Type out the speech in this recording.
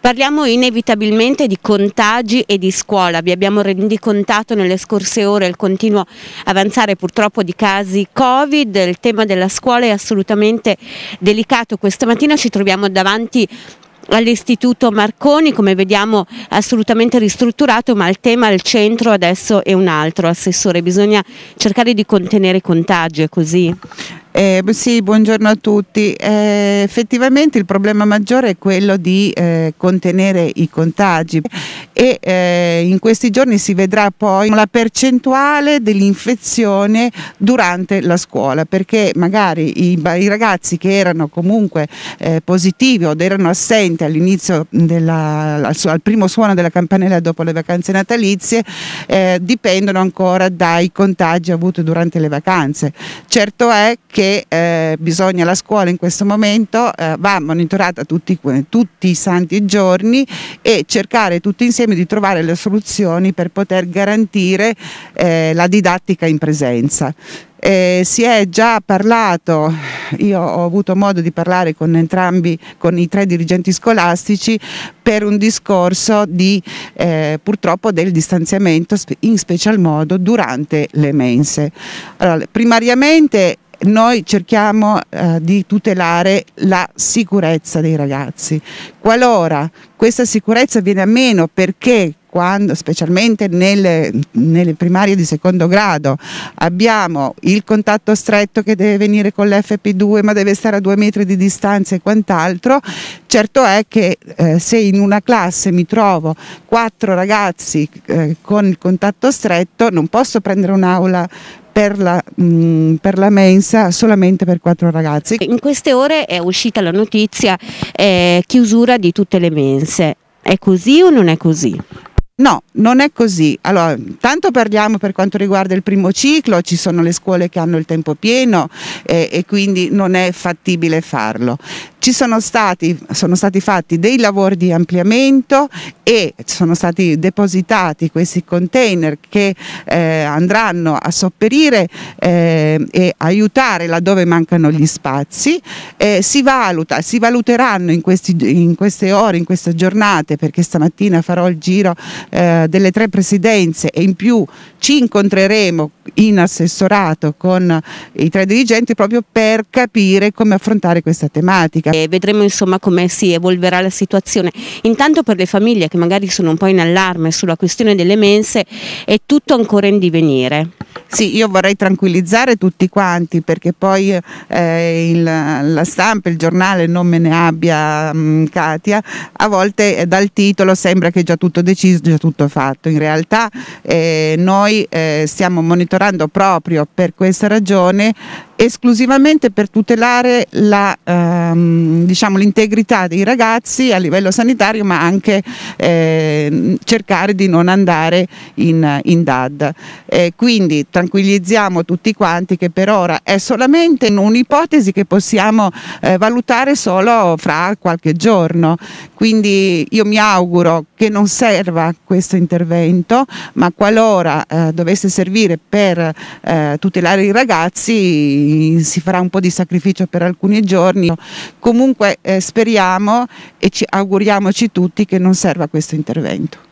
Parliamo inevitabilmente di contagi e di scuola, vi abbiamo rendicontato nelle scorse ore il continuo avanzare purtroppo di casi Covid, il tema della scuola è assolutamente delicato, questa mattina ci troviamo davanti all'istituto Marconi come vediamo assolutamente ristrutturato ma il tema al centro adesso è un altro assessore bisogna cercare di contenere i contagi è così? Eh, sì, buongiorno a tutti. Eh, effettivamente il problema maggiore è quello di eh, contenere i contagi e eh, in questi giorni si vedrà poi la percentuale dell'infezione durante la scuola perché magari i, i ragazzi che erano comunque eh, positivi o erano assenti all'inizio al, al, primo suono della campanella dopo le vacanze natalizie eh, dipendono ancora dai contagi avuti durante le vacanze. Certo è che che eh, bisogna la scuola in questo momento eh, va monitorata tutti, tutti, i santi giorni e cercare tutti insieme di trovare le soluzioni per poter garantire eh, la didattica in presenza. Eh, si è già parlato, io ho avuto modo di parlare con entrambi, con i tre dirigenti scolastici per un discorso di, eh, purtroppo del distanziamento in special modo durante le mense. Allora, primariamente noi cerchiamo eh, di tutelare la sicurezza dei ragazzi. Qualora questa sicurezza viene a meno perché quando, specialmente nelle, nelle, primarie di secondo grado, abbiamo il contatto stretto che deve venire con l'FP2 ma deve stare a due metri di distanza e quant'altro, certo è che eh, se in una classe mi trovo quattro ragazzi eh, con il contatto stretto non posso prendere un'aula per la, mh, mm, per la, mensa solamente per quattro ragazzi. In queste ore è uscita la notizia eh, chiusura di tutte le mense. È così o non è così? No, non è così. Allora, tanto parliamo per quanto riguarda il primo ciclo, ci sono le scuole che hanno il tempo pieno eh, e quindi non è fattibile farlo. Ci sono stati, sono stati fatti dei lavori di ampliamento e sono stati depositati questi container che eh, andranno a sopperire eh, e aiutare laddove mancano gli spazi. Eh, si, valuta, si valuteranno in, questi, in, queste ore, in queste giornate, perché stamattina farò il giro eh, delle tre presidenze e in più ci incontreremo in assessorato con i tre dirigenti proprio per capire come affrontare questa tematica. E vedremo insomma come si evolverà la situazione. Intanto per le famiglie che magari sono un po' in allarme sulla questione delle mense è tutto ancora in divenire. Sì, io vorrei tranquillizzare tutti quanti perché poi eh, il, la stampa, il giornale non me ne abbia mh, mm, Katia, a volte eh, dal titolo sembra che è già tutto deciso, già tutto fatto. In realtà eh, noi eh, stiamo monitorando proprio per questa ragione esclusivamente per tutelare l'integrità ehm, diciamo, dei ragazzi a livello sanitario ma anche eh, cercare di non andare in, in DAD. Eh, quindi tranquillizziamo tutti quanti che per ora è solamente un'ipotesi che possiamo eh, valutare solo fra qualche giorno, quindi io mi auguro che non serva questo intervento ma qualora eh, dovesse servire per eh, tutelare i ragazzi si, farà un po' di sacrificio per alcuni giorni, comunque eh, speriamo e ci auguriamoci tutti che non serva questo intervento.